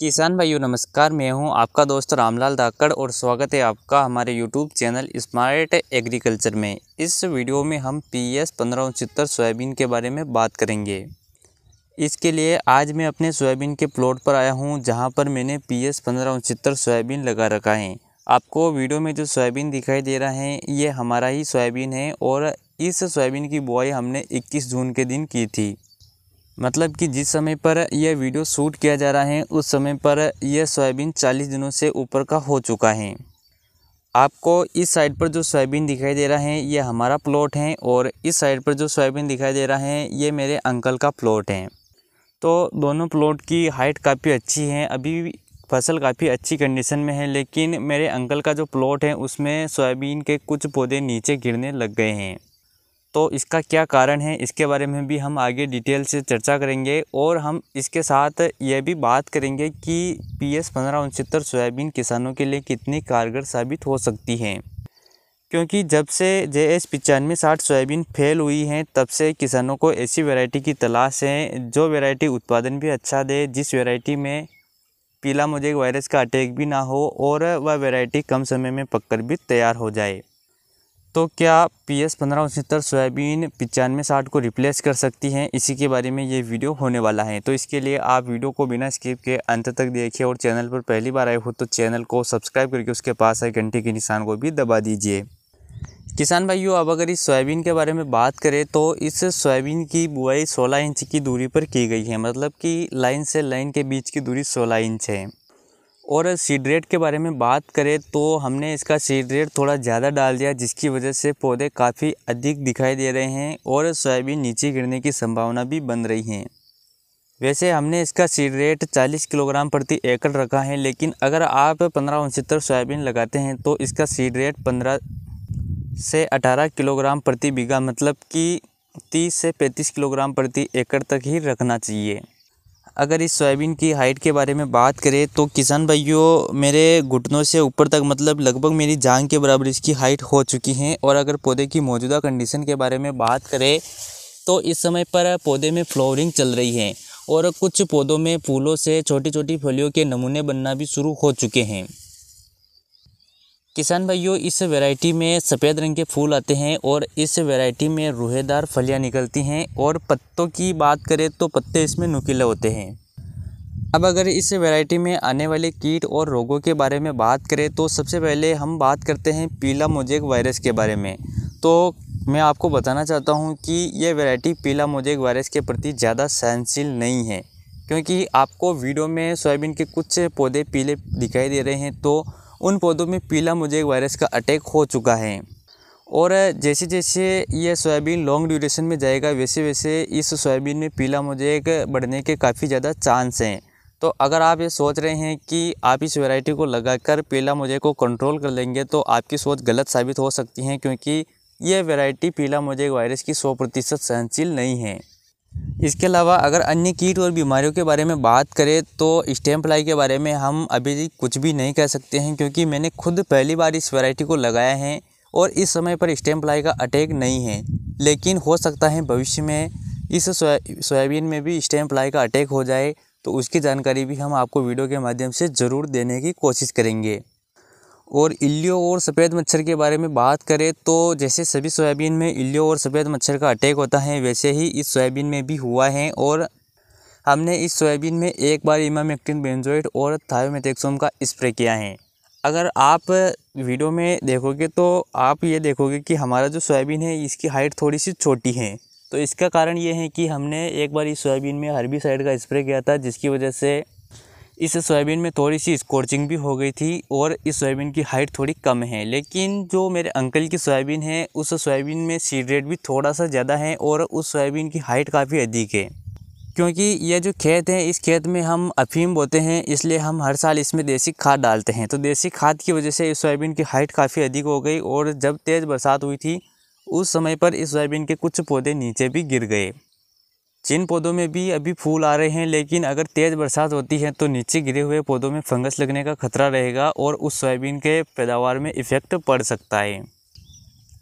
किसान भाइयों नमस्कार मैं हूं आपका दोस्त रामलाल धाकड़ और स्वागत है आपका हमारे यूट्यूब चैनल स्मार्ट एग्रीकल्चर में इस वीडियो में हम पी एस पंद्रह उनहत्तर सोयाबीन के बारे में बात करेंगे इसके लिए आज मैं अपने सोयाबीन के प्लॉट पर आया हूं जहां पर मैंने पी एस पंद्रह उनहत्तर सोयाबीन लगा रखा है आपको वीडियो में जो सोयाबीन दिखाई दे रहा है ये हमारा ही सोयाबीन है और इस सोयाबीन की बुआई हमने इक्कीस जून के दिन की थी मतलब कि जिस समय पर यह वीडियो शूट किया जा रहा है उस समय पर यह सोयाबीन 40 दिनों से ऊपर का हो चुका है आपको इस साइड पर जो सोयाबीन दिखाई दे रहा है ये हमारा प्लॉट है और इस साइड पर जो सोयाबीन दिखाई दे रहा है ये मेरे अंकल का प्लॉट है तो दोनों प्लॉट की हाइट काफ़ी अच्छी है अभी फसल काफ़ी अच्छी कंडीशन में है लेकिन मेरे अंकल का जो प्लॉट है उसमें सोयाबीन के कुछ पौधे नीचे गिरने लग गए हैं तो इसका क्या कारण है इसके बारे में भी हम आगे डिटेल से चर्चा करेंगे और हम इसके साथ ये भी बात करेंगे कि पी एस पंद्रह उनसत्तर सोयाबीन किसानों के लिए कितनी कारगर साबित हो सकती है क्योंकि जब से जे एस पचानवे साठ सोयाबीन फेल हुई हैं तब से किसानों को ऐसी वैरायटी की तलाश है जो वैरायटी उत्पादन भी अच्छा दे जिस वैरायटी में पीला मोजेक वायरस का अटैक भी ना हो और वह वैरायटी कम समय में पककर भी तैयार हो जाए तो क्या पी एस पंद्रह उनहत्तर सोयाबीन पचानवे साठ को रिप्लेस कर सकती हैं इसी के बारे में ये वीडियो होने वाला है तो इसके लिए आप वीडियो को बिना स्किप के अंत तक देखिए और चैनल पर पहली बार आए हो तो चैनल को सब्सक्राइब करके उसके पास आए घंटे के निशान को भी दबा दीजिए किसान भाइयों अब अगर इस सोयाबीन के बारे में बात करें तो इस सोयाबीन की बुआई सोलह इंच की दूरी पर की गई है मतलब कि लाइन से लाइन के बीच की दूरी सोलह इंच है और सीड रेट के बारे में बात करें तो हमने इसका सीड रेट थोड़ा ज़्यादा डाल दिया जिसकी वजह से पौधे काफ़ी अधिक दिखाई दे रहे हैं और सोयाबीन नीचे गिरने की संभावना भी बन रही है वैसे हमने इसका सीड रेट 40 किलोग्राम प्रति एकड़ रखा है लेकिन अगर आप पंद्रह उनसत्तर सोयाबीन लगाते हैं तो इसका सीड रेट पंद्रह से अठारह किलोग्राम प्रति बीघा मतलब कि तीस से पैंतीस किलोग्राम प्रति एकड़ तक ही रखना चाहिए अगर इस सोयाबीन की हाइट के बारे में बात करें तो किसान भाइयों मेरे घुटनों से ऊपर तक मतलब लगभग मेरी जांग के बराबर इसकी हाइट हो चुकी है और अगर पौधे की मौजूदा कंडीशन के बारे में बात करें तो इस समय पर पौधे में फ्लोरिंग चल रही है और कुछ पौधों में फूलों से छोटी छोटी फलियों के नमूने बनना भी शुरू हो चुके हैं किसान भाइयों इस वैरायटी में सफ़ेद रंग के फूल आते हैं और इस वैरायटी में रूहेदार फलियां निकलती हैं और पत्तों की बात करें तो पत्ते इसमें नुकीले होते हैं अब अगर इस वैरायटी में आने वाले कीट और रोगों के बारे में बात करें तो सबसे पहले हम बात करते हैं पीला मोजेक वायरस के बारे में तो मैं आपको बताना चाहता हूँ कि यह वैरायटी पीला मोजेक वायरस के प्रति ज़्यादा सहनशील नहीं है क्योंकि आपको वीडियो में सोयाबीन के कुछ पौधे पीले दिखाई दे रहे हैं तो उन पौधों में पीला मुझे वायरस का अटैक हो चुका है और जैसे जैसे यह सोयाबीन लॉन्ग ड्यूरेशन में जाएगा वैसे वैसे इस सोयाबीन में पीला मुझे बढ़ने के काफ़ी ज़्यादा चांस हैं तो अगर आप ये सोच रहे हैं कि आप इस वैरायटी को लगाकर पीला मुझे को कंट्रोल कर लेंगे तो आपकी सोच गलत साबित हो सकती है क्योंकि यह वैरायटी पीला मुझे वायरस की सौ प्रतिशत सहनशील नहीं है इसके अलावा अगर अन्य कीट और बीमारियों के बारे में बात करें तो स्टैम्प लाई के बारे में हम अभी कुछ भी नहीं कह सकते हैं क्योंकि मैंने खुद पहली बार इस वैरायटी को लगाया है और इस समय पर स्टैम्प लाई का अटैक नहीं है लेकिन हो सकता है भविष्य में इस सोयाबीन में भी स्टैम्प लाई का अटैक हो जाए तो उसकी जानकारी भी हम आपको वीडियो के माध्यम से ज़रूर देने की कोशिश करेंगे और इल्लियो और सफ़ेद मच्छर के बारे में बात करें तो जैसे सभी सोयाबीन में इल्लियो और सफ़ेद मच्छर का अटैक होता है वैसे ही इस सोयाबीन में भी हुआ है और हमने इस सोयाबीन में एक बार इमामेक्टिन बेंजोइट और थायोमेथेक्सोम का स्प्रे किया है अगर आप वीडियो में देखोगे तो आप ये देखोगे कि हमारा जो सोयाबीन है इसकी हाइट थोड़ी सी छोटी है तो इसका कारण ये है कि हमने एक बार इस सोयाबीन में हर्बी साइड का स्प्रे किया था जिसकी वजह से इस सोयाबीन में थोड़ी सी स्कोर्चिंग भी हो गई थी और इस सोयाबीन की हाइट थोड़ी कम है लेकिन जो मेरे अंकल की सोयाबीन है उस सोयाबीन में सीड रेट भी थोड़ा सा ज़्यादा है और उस सोयाबीन की हाइट काफ़ी अधिक है क्योंकि यह जो खेत है इस खेत में हम अफीम बोते हैं इसलिए हम हर साल इसमें देसी खाद डालते हैं तो देसी खाद की वजह से इस सोयाबीन की हाइट काफ़ी अधिक हो गई और जब तेज़ बरसात हुई थी उस समय पर इस सोयाबीन के कुछ पौधे नीचे भी गिर गए जिन पौधों में भी अभी फूल आ रहे हैं लेकिन अगर तेज़ बरसात होती है तो नीचे गिरे हुए पौधों में फंगस लगने का खतरा रहेगा और उस सोयाबीन के पैदावार में इफ़ेक्ट पड़ सकता है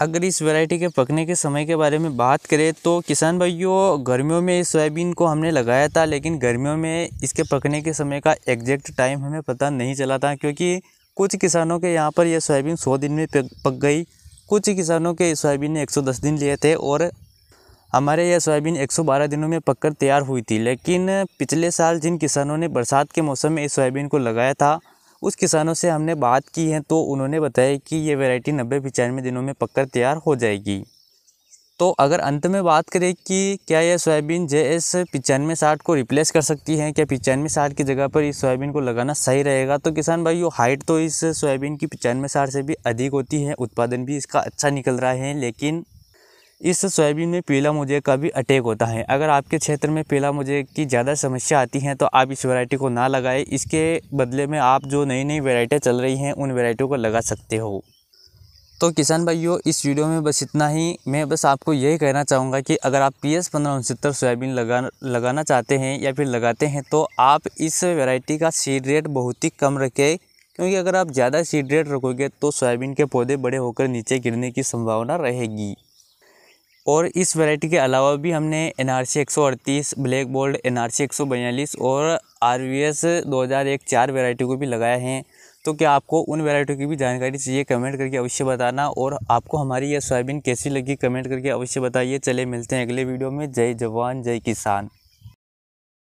अगर इस वैरायटी के पकने के समय के बारे में बात करें तो किसान भाइयों गर्मियों में इस सोयाबीन को हमने लगाया था लेकिन गर्मियों में इसके पकने के समय का एग्जैक्ट टाइम हमें पता नहीं चला था क्योंकि कुछ किसानों के यहाँ पर यह सोयाबीन सौ दिन में पक गई कुछ किसानों के सोयाबीन ने 110 दिन लिए थे और हमारे यह सोयाबीन 112 दिनों में पककर तैयार हुई थी लेकिन पिछले साल जिन किसानों ने बरसात के मौसम में इस सोयाबीन को लगाया था उस किसानों से हमने बात की है तो उन्होंने बताया कि ये वैरायटी नब्बे पचानवे दिनों में पककर तैयार हो जाएगी तो अगर अंत में बात करें कि क्या यह सोयाबीन जे एस पचानवे साठ को रिप्लेस कर सकती है क्या पचानवे साठ की जगह पर इस सोयाबीन को लगाना सही रहेगा तो किसान भाइयों हाइट तो इस सोयाबीन की पचानवे साठ से भी अधिक होती है उत्पादन भी इसका अच्छा निकल रहा है लेकिन इस सोयाबीन में पीला मुझे का भी अटैक होता है अगर आपके क्षेत्र में पीला मुझे की ज़्यादा समस्या आती है तो आप इस वैरायटी को ना लगाएं इसके बदले में आप जो नई नई वैरायटियाँ चल रही हैं उन वैरायटियों को लगा सकते हो तो किसान भाइयों इस वीडियो में बस इतना ही मैं बस आपको यही कहना चाहूँगा कि अगर आप पी एस पंद्रह उनसत्तर सोयाबीन लगा लगाना चाहते हैं या फिर लगाते हैं तो आप इस वैरायटी का सीड रेट बहुत ही कम रखें क्योंकि अगर आप ज़्यादा सीड रेट रखोगे तो सोयाबीन के पौधे बड़े होकर नीचे गिरने की संभावना रहेगी और इस वैरायटी के अलावा भी हमने एन आर सी एक सौ अड़तीस black bold N R C एक सौ बयालीस और आर वी एस दो हज़ार एक चार वैरायटी को भी लगाए हैं तो क्या आपको उन वैरायटी की भी जानकारी चाहिए कमेंट करके अवश्य बताना और आपको हमारी यह सोयाबीन कैसी लगी कमेंट करके अवश्य बताइए चले मिलते हैं अगले वीडियो में जय जवान जय किसान